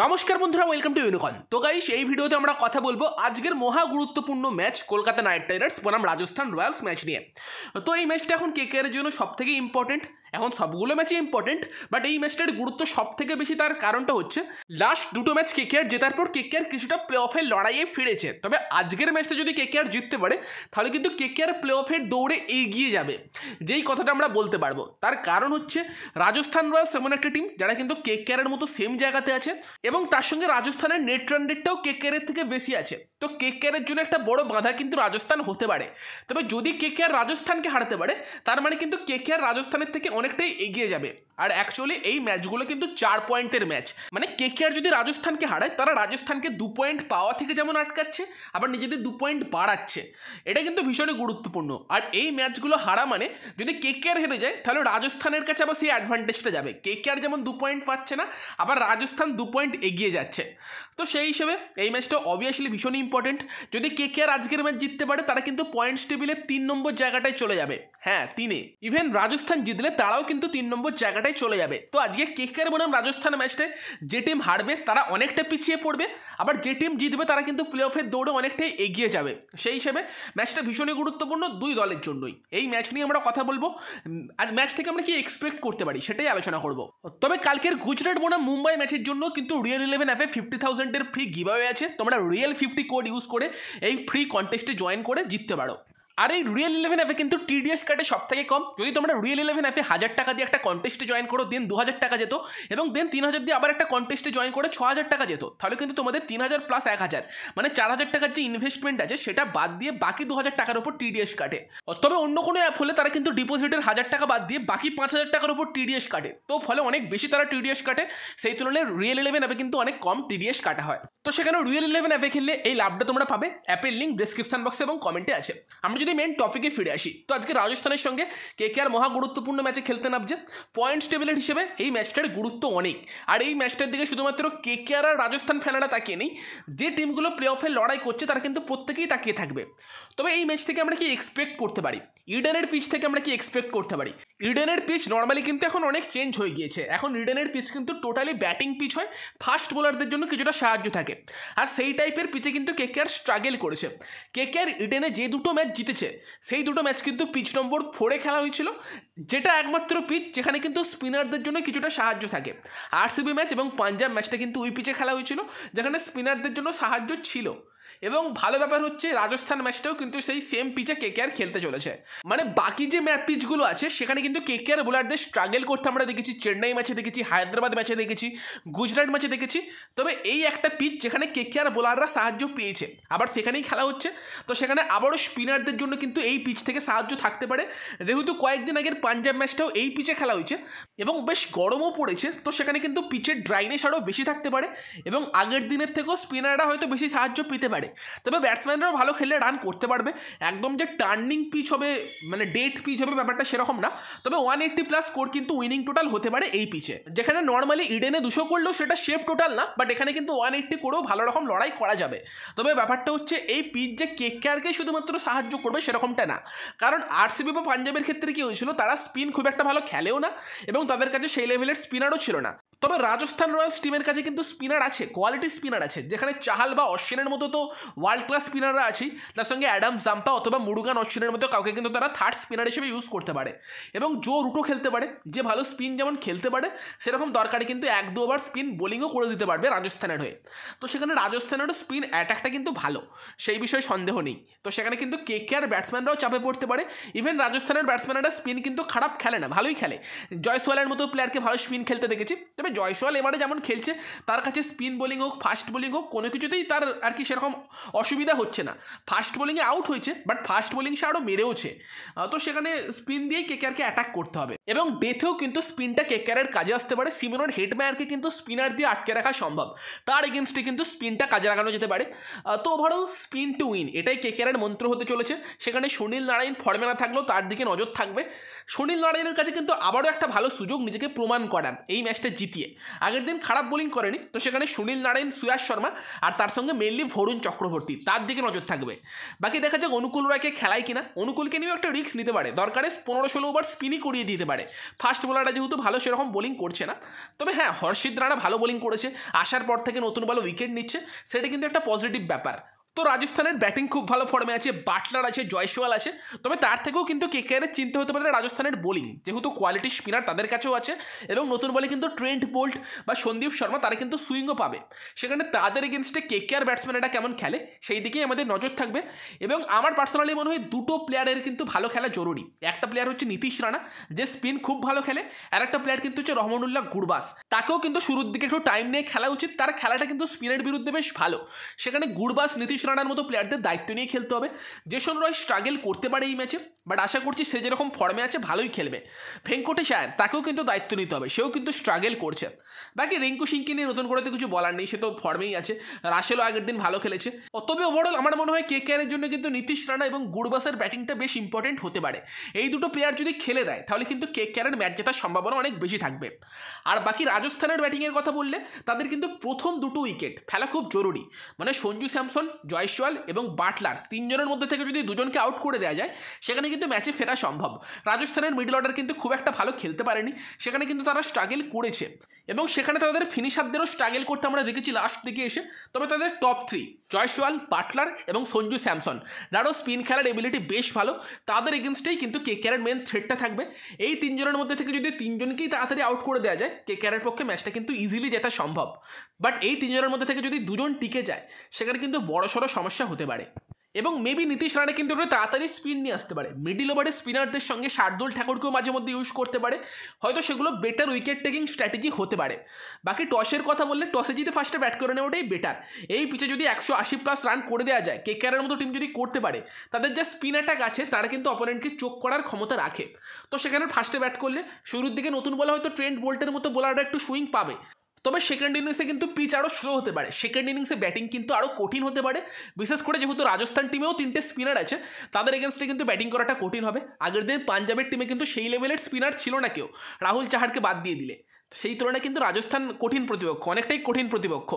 নমস্কার বন্ধুরা welcome to ইউনিকন তো গাইস এই ভিডিওতে আমরা কথা বলবো আজকের মহা গুরুত্বপূর্ণ ম্যাচ কলকাতা নাইট রাইডার্স বনাম রাজস্থান রয়্যালস ম্যাচ নিয়ে তো এই ম্যাচটা এখন এর জন্য সবথেকে ইম্পর্টেন্ট এখন সবগুলো ম্যাচই ইম্পর্টেন্ট বাট এই ম্যাচটার গুরুত্ব সব থেকে বেশি তার কারণটা হচ্ছে লাস্ট দুটো ম্যাচ কেকেআর জেতার পর কেকেআর কিছুটা প্লে অফের লড়াইয়ে ফিরেছে তবে আজকের ম্যাচটা যদি কেকেআর জিততে পারে তাহলে কিন্তু কেকেআর প্লে অফের দৌড়ে এগিয়ে যাবে যেই কথাটা আমরা বলতে পারবো তার কারণ হচ্ছে রাজস্থান রয়্যালস এমন একটা টিম যারা কিন্তু কেকেআরের মতো সেম জায়গাতে আছে এবং তার সঙ্গে রাজস্থানের নেট রান রেটটাও কেকেআরের থেকে বেশি আছে তো কেকেআরের জন্য একটা বড় বাধা কিন্তু রাজস্থান হতে পারে তবে যদি কেকেআর রাজস্থানকে হারাতে পারে তার মানে কিন্তু কেকেআর রাজস্থানের থেকে অনেকটাই এগিয়ে যাবে আর অ্যাকচুয়ালি এই ম্যাচগুলো কিন্তু চার পয়েন্টের ম্যাচ মানে কে কে আর যদি রাজস্থানকে হারায় তারা রাজস্থানকে দু পয়েন্ট পাওয়া থেকে যেমন আটকাচ্ছে আবার নিজেদের দু পয়েন্ট বাড়াচ্ছে এটা কিন্তু ভীষণই গুরুত্বপূর্ণ আর এই ম্যাচগুলো হারা মানে যদি কে কে আর হেরে যায় তাহলে রাজস্থানের কাছে আবার সেই অ্যাডভান্টেজটা যাবে কে কে আর যেমন দু পয়েন্ট পাচ্ছে না আবার রাজস্থান দু পয়েন্ট এগিয়ে যাচ্ছে তো সেই হিসেবে এই ম্যাচটা অবভিয়াসলি ভীষণই ইম্পর্টেন্ট যদি কে কে আর আজকের ম্যাচ জিততে পারে তারা কিন্তু পয়েন্টস টেবিলের তিন নম্বর জায়গাটায় চলে যাবে হ্যাঁ তিনে ইভেন রাজস্থান জিতলে তারা তারাও কিন্তু তিন নম্বর জায়গাটায় চলে যাবে তো আজকে কেকের বনাম রাজস্থান ম্যাচটা যে টিম হারবে তারা অনেকটা পিছিয়ে পড়বে আবার যে টিম জিতবে তারা কিন্তু প্লে অফের দৌড়ে অনেকটাই এগিয়ে যাবে সেই হিসেবে ম্যাচটা ভীষণই গুরুত্বপূর্ণ দুই দলের জন্যই এই ম্যাচ নিয়ে আমরা কথা বলবো আর ম্যাচ থেকে আমরা কি এক্সপেক্ট করতে পারি সেটাই আলোচনা করব তবে কালকের গুজরাট বনাম মুম্বাই ম্যাচের জন্য কিন্তু রিয়েল ইলেভেন অ্যাপে ফিফটি থাউজেন্ডের ফ্রি গিভ আছে তোমরা রিয়েল ফিফটি কোড ইউজ করে এই ফ্রি কন্টেস্টে জয়েন করে জিততে পারো আর এই রিয়েল ইলেভেন অ্যাপে কিন্তু টিডিএস কাটে সব থেকে কম যদি তোমরা রিয়েল ইলেভেন অ্যাপে হাজার টাকা দিয়ে একটা কন্টেস্টে জয়েন করো দেন দু হাজার টাকা যেত এবং দেন তিন হাজার দিয়ে আবার একটা কন্টেস্টে জয়েন করে ছ হাজার টাকা যেত তাহলে কিন্তু তোমাদের তিন হাজার প্লাস এক হাজার মানে চার হাজার টাকার যে ইনভেস্টমেন্ট আছে সেটা বাদ দিয়ে বাকি দু হাজার টাকার উপর টিডিএস কাটে তবে অন্য কোনো অ্যাপ হলে তারা কিন্তু ডিপোজিটের হাজার টাকা বাদ দিয়ে বাকি পাঁচ হাজার টাকার উপর টিডিএস কাটে তো ফলে অনেক বেশি তারা টিডিএস কাটে সেই তুলনায় রিয়েল ইলেভেন অ্যাপে কিন্তু অনেক কম টিডিএস কাটা হয় তো সেখানে রিয়েল ইলেভেন অ্যাপে খেললে এই লাভটা তোমরা পাবে অ্যাপের লিঙ্ক ডিসক্রিপশন বক্সে এবং কমেন্টে আছে আমরা যদি মেন টপিকে ফিরে আসি তো আজকে রাজস্থানের সঙ্গে কে কে আর মহা গুরুত্বপূর্ণ ম্যাচে খেলতে নামছে পয়েন্টস টেবিলের হিসেবে এই ম্যাচটার গুরুত্ব অনেক আর এই ম্যাচটার দিকে শুধুমাত্র কে কে আর রাজস্থান ফ্যানেরা তাকিয়ে নেই যে টিমগুলো প্লে অফে লড়াই করছে তারা কিন্তু প্রত্যেকেই তাকিয়ে থাকবে তবে এই ম্যাচ থেকে আমরা কি এক্সপেক্ট করতে পারি ইডেনের পিচ থেকে আমরা কি এক্সপেক্ট করতে পারি ইডেনের পিচ নর্মালি কিন্তু এখন অনেক চেঞ্জ হয়ে গিয়েছে এখন ইডেনের পিচ কিন্তু টোটালি ব্যাটিং পিচ হয় ফাস্ট বোলারদের জন্য কিছুটা সাহায্য থাকে আর সেই টাইপের পিচে কিন্তু কে কে আর স্ট্রাগেল করেছে কে কে আর ইডেনে যে দুটো ম্যাচ জিতে জিতেছে সেই দুটো ম্যাচ কিন্তু পিচ নম্বর ফোরে খেলা হয়েছিল যেটা একমাত্র পিচ যেখানে কিন্তু স্পিনারদের জন্য কিছুটা সাহায্য থাকে আরসিবি ম্যাচ এবং পাঞ্জাব ম্যাচটা কিন্তু ওই পিচে খেলা হয়েছিল যেখানে স্পিনারদের জন্য সাহায্য ছিল এবং ভালো ব্যাপার হচ্ছে রাজস্থান ম্যাচটাও কিন্তু সেই সেম পিচে কে কেয়ার খেলতে চলেছে মানে বাকি যে ম্যাপ পিচগুলো আছে সেখানে কিন্তু কে কেয়ার বোলারদের স্ট্রাগল করতে আমরা দেখেছি চেন্নাই ম্যাচে দেখেছি হায়দ্রাবাদ ম্যাচে দেখেছি গুজরাট ম্যাচে দেখেছি তবে এই একটা পিচ যেখানে কে কেয়ার বোলাররা সাহায্য পেয়েছে আবার সেখানেই খেলা হচ্ছে তো সেখানে আবারও স্পিনারদের জন্য কিন্তু এই পিচ থেকে সাহায্য থাকতে পারে যেহেতু কয়েকদিন আগের পাঞ্জাব ম্যাচটাও এই পিচে খেলা হয়েছে এবং বেশ গরমও পড়েছে তো সেখানে কিন্তু পিচের ড্রাইনেস আরও বেশি থাকতে পারে এবং আগের দিনের থেকেও স্পিনাররা হয়তো বেশি সাহায্য পেতে পারে তবে ব্যাটসম্যানরাও ভালো খেললে রান করতে পারবে একদম যে টার্নিং পিচ হবে মানে ডেট পিচ হবে ব্যাপারটা সেরকম না তবে ওয়ান এইট্টি প্লাস স্কোর কিন্তু উইনিং টোটাল হতে পারে এই পিচে যেখানে নর্মালি ইডেনে দুশো করলেও সেটা শেপ টোটাল না বাট এখানে কিন্তু ওয়ান এইটটি করেও ভালো রকম লড়াই করা যাবে তবে ব্যাপারটা হচ্ছে এই পিচ যে কেয়ারকে শুধুমাত্র সাহায্য করবে সেরকমটা না কারণ আরসিবি বা পাঞ্জাবের ক্ষেত্রে কী হয়েছিল তারা স্পিন খুব একটা ভালো খেলেও না এবং তাদের কাছে সেই লেভেলের স্পিনারও ছিল না তবে রাজস্থান রয়্যালস টিমের কাছে কিন্তু স্পিনার আছে কোয়ালিটি স্পিনার আছে যেখানে চাহাল বা অশ্বিনের মতো তো ওয়ার্ল্ড ক্লাস স্পিনাররা আছেই তার সঙ্গে অ্যাডাম জাম্পা অথবা মুরুগান অশ্বিনের মতো কাউকে কিন্তু তারা থার্ড স্পিনার হিসেবে ইউজ করতে পারে এবং জো রুটো খেলতে পারে যে ভালো স্পিন যেমন খেলতে পারে সেরকম দরকারে কিন্তু এক দু ওভার স্পিন বোলিংও করে দিতে পারবে রাজস্থানের হয়ে তো সেখানে রাজস্থানেরও স্পিন অ্যাটাকটা কিন্তু ভালো সেই বিষয়ে সন্দেহ নেই তো সেখানে কিন্তু কে কে আর ব্যাটসম্যানরাও চাপে পড়তে পারে ইভেন রাজস্থানের ব্যাটসম্যানরা স্পিন কিন্তু খারাপ খেলে না ভালোই খেলে জয়সওয়ালের মতো প্লেয়ারকে ভালো স্পিন খেলতে দেখেছি তবে জয়সওয়াল এবারে যেমন খেলছে তার কাছে স্পিন বোলিং হোক ফাস্ট বোলিং হোক কোনো কিছুতেই তার আর কি সেরকম অসুবিধা হচ্ছে না ফাস্ট বোলিংয়ে আউট হয়েছে বাট ফাস্ট বোলিং সে আরও মেরেওছে তো সেখানে স্পিন দিয়েই কেকেআরকে অ্যাটাক করতে হবে এবং ডেথেও কিন্তু স্পিনটা কেকেআরের কাজে আসতে পারে সিমরন হেডম্যানকে কিন্তু স্পিনার দিয়ে আটকে রাখা সম্ভব তার এগেনস্টে কিন্তু স্পিনটা কাজে লাগানো যেতে পারে তো ওভারঅল স্পিন টু উইন এটাই কেকেআরের মন্ত্র হতে চলেছে সেখানে সুনীল নারায়ণ ফর্মে না থাকলেও তার দিকে নজর থাকবে সুনীল নারায়ণের কাছে কিন্তু আবারও একটা ভালো সুযোগ নিজেকে প্রমাণ করার এই ম্যাচটা জিতিয়ে মিলিয়ে আগের দিন খারাপ বোলিং করেনি তো সেখানে সুনীল নারায়ণ সুয়াস শর্মা আর তার সঙ্গে মেনলি ভরুণ চক্রবর্তী তার দিকে নজর থাকবে বাকি দেখা যাক অনুকূল রায়কে খেলায় কিনা অনুকূলকে নিয়েও একটা রিস্ক নিতে পারে দরকারে পনেরো ষোলো ওভার স্পিনই করিয়ে দিতে পারে ফার্স্ট বোলাররা যেহেতু ভালো সেরকম বোলিং করছে না তবে হ্যাঁ হর্ষিত রানা ভালো বোলিং করেছে আসার পর থেকে নতুন ভালো উইকেট নিচ্ছে সেটা কিন্তু একটা পজিটিভ ব্যাপার তো রাজস্থানের ব্যাটিং খুব ভালো ফর্মে আছে বাটলার আছে জয়সওয়াল আছে তবে তার থেকেও কিন্তু কে কে চিনতে হতে পারে রাজস্থানের বোলিং যেহেতু কোয়ালিটি স্পিনার তাদের কাছেও আছে এবং নতুন বলে কিন্তু ট্রেন্ট বোল্ট বা সন্দীপ শর্মা তারা কিন্তু সুইংও পাবে সেখানে তাদের এগেনস্টে ব্যাটসম্যান এটা কেমন খেলে সেই দিকেই আমাদের নজর থাকবে এবং আমার পার্সোনালি মনে হয় দুটো প্লেয়ারের কিন্তু ভালো খেলা জরুরি একটা প্লেয়ার হচ্ছে নীতিশ রানা যে স্পিন খুব ভালো খেলে আর একটা প্লেয়ার কিন্তু হচ্ছে রহমানুল্লাহ গুরবাস তাকেও কিন্তু শুরুর দিকে একটু টাইম নিয়ে খেলা উচিত তার খেলাটা কিন্তু স্পিনের বিরুদ্ধে বেশ ভালো সেখানে গুরবাস নীতিশ সতীশ রানার মতো প্লেয়ারদের দায়িত্ব নিয়ে খেলতে হবে জেসন রয় স্ট্রাগেল করতে পারে এই ম্যাচে বাট আশা করছি সে যেরকম ফর্মে আছে ভালোই খেলবে ভেঙ্কটেশ আয়ার তাকেও কিন্তু দায়িত্ব নিতে হবে সেও কিন্তু স্ট্রাগেল করছে বাকি রিঙ্কু সিংকে নিয়ে নতুন করে তো কিছু বলার নেই সে তো ফর্মেই আছে রাশেলও আগের দিন ভালো খেলেছে তবে ওভারঅল আমার মনে হয় কে কেয়ারের জন্য কিন্তু নীতিশ রানা এবং গুরবাসের ব্যাটিংটা বেশ ইম্পর্টেন্ট হতে পারে এই দুটো প্লেয়ার যদি খেলে দেয় তাহলে কিন্তু কে কেয়ারের ম্যাচ জেতার সম্ভাবনা অনেক বেশি থাকবে আর বাকি রাজস্থানের ব্যাটিংয়ের কথা বললে তাদের কিন্তু প্রথম দুটো উইকেট ফেলা খুব জরুরি মানে সঞ্জু স্যামসন জয়সওয়াল এবং বাটলার তিনজনের মধ্যে থেকে যদি দুজনকে আউট করে দেওয়া যায় সেখানে কিন্তু ম্যাচে ফেরা সম্ভব রাজস্থানের মিডল অর্ডার কিন্তু খুব একটা ভালো খেলতে পারেনি সেখানে কিন্তু তারা স্ট্রাগল করেছে এবং সেখানে তাদের ফিনিশারদেরও স্ট্রাগল করতে আমরা দেখেছি লাস্ট দিকে এসে তবে তাদের টপ থ্রি জয়সওয়াল বাটলার এবং সঞ্জু স্যামসন যারও স্পিন খেলার এবিলিটি বেশ ভালো তাদের এগেনস্টেই কিন্তু কে ক্যারের মেন থ্রেডটা থাকবে এই তিনজনের মধ্যে থেকে যদি তিনজনকেই তাড়াতাড়ি আউট করে দেওয়া যায় কে ক্যারের পক্ষে ম্যাচটা কিন্তু ইজিলি যেতে সম্ভব বাট এই তিনজনের মধ্যে থেকে যদি দুজন টিকে যায় সেখানে কিন্তু বড়সড় বড় সমস্যা হতে পারে এবং মেবি নীতিশ রানা কিন্তু একটু তাড়াতাড়ি স্পিন নিয়ে আসতে পারে মিডিল ওভারে স্পিনারদের সঙ্গে শার্দুল ঠাকুরকেও মাঝে মধ্যে ইউজ করতে পারে হয়তো সেগুলো বেটার উইকেট টেকিং স্ট্র্যাটেজি হতে পারে বাকি টসের কথা বললে টসে জিতে ফার্স্টে ব্যাট করে ওটাই বেটার এই পিচে যদি একশো আশি প্লাস রান করে দেওয়া যায় কে কেয়ারের মতো টিম যদি করতে পারে তাদের যে স্পিন অ্যাটাক আছে তারা কিন্তু অপোনেন্টকে চোখ করার ক্ষমতা রাখে তো সেখানে ফার্স্টে ব্যাট করলে শুরুর দিকে নতুন বলা হয়তো ট্রেন্ড বোল্টের মতো বোলাররা একটু সুইং পাবে তবে সেকেন্ড ইনিংসে কিন্তু পিচ আরও স্লো হতে পারে সেকেন্ড ইনিংসে ব্যাটিং কিন্তু আরও কঠিন হতে পারে বিশেষ করে যেহেতু রাজস্থান টিমেও তিনটে স্পিনার আছে তাদের এগেনস্টে কিন্তু ব্যাটিং করাটা কঠিন হবে আগের দিন পাঞ্জাবের টিমে কিন্তু সেই লেভেলের স্পিনার ছিল না কেউ রাহুল চাহারকে বাদ দিয়ে দিলে সেই তুলনায় কিন্তু রাজস্থান কঠিন প্রতিপক্ষ অনেকটাই কঠিন প্রতিপক্ষ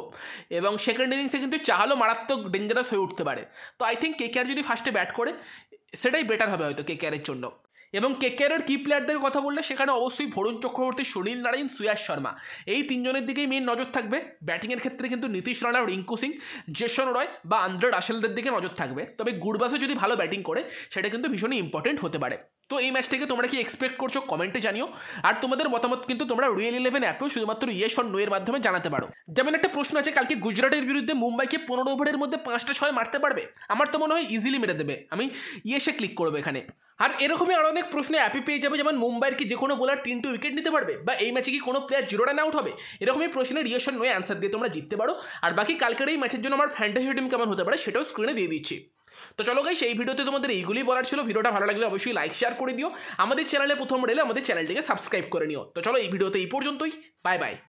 এবং সেকেন্ড ইনিংসে কিন্তু চাহালও মারাত্মক ডেঞ্জারাস হয়ে উঠতে পারে তো আই থিঙ্ক কে যদি ফার্স্টে ব্যাট করে সেটাই বেটার হবে হয়তো কেকেআরের জন্য এবং কেকেআরের কি প্লেয়ারদের কথা বললে সেখানে অবশ্যই ভরুণ চক্রবর্তী সুনীল নারায়ণ সুয়াস শর্মা এই তিনজনের দিকেই মেন নজর থাকবে ব্যাটিংয়ের ক্ষেত্রে কিন্তু নীতিশ রানা রিঙ্কু সিং জেসন রয় বা আন্দ্রে রাসেলদের দিকে নজর থাকবে তবে গুড়বাসে যদি ভালো ব্যাটিং করে সেটা কিন্তু ভীষণই ইম্পর্টেন্ট হতে পারে তো এই ম্যাচ থেকে তোমরা কি এক্সপেক্ট করছো কমেন্টে জানিও আর তোমাদের মতামত কিন্তু তোমরা রয়্যাল ইলেভেন অ্যাপেও শুধুমাত্র ইয়েস অন নোয়ের মাধ্যমে জানাতে পারো যেমন একটা প্রশ্ন আছে কালকে গুজরাটের বিরুদ্ধে মুম্বাইকে পনেরো ওভারের মধ্যে পাঁচটা ছয় মারতে পারবে আমার তো মনে হয় ইজিলি মেরে দেবে আমি ইয়েসে ক্লিক করবো এখানে আর এরকমই আরও অনেক প্রশ্নে অ্যাপে পেয়ে যাবে যেমন মুম্বাইয়ের কি যে কোনো বোলার তিনটে উইকেট নিতে পারবে বা এই ম্যাচে কি কোনো প্লেয়ার জিরো রান আউট হবে এরকমই প্রশ্নে রিয়েশন নয় অ্যান্সার দিয়ে তোমরা জিততে পারো আর বাকি কালকের এই ম্যাচের জন্য আমার ফ্যান্টাসি টিম কেমন হতে পারে সেটাও স্ক্রিনে দিয়ে দিচ্ছি তো চলো গাই সেই ভিডিওতে তোমাদের এইগুলি বলার ছিল ভিডিওটা ভালো লাগলে অবশ্যই লাইক শেয়ার করে দিও আমাদের চ্যানেলে প্রথম রেলে আমাদের চ্যানেলটিকে সাবস্ক্রাইব করে নিও তো চলো এই ভিডিওতে এই পর্যন্তই বাই বাই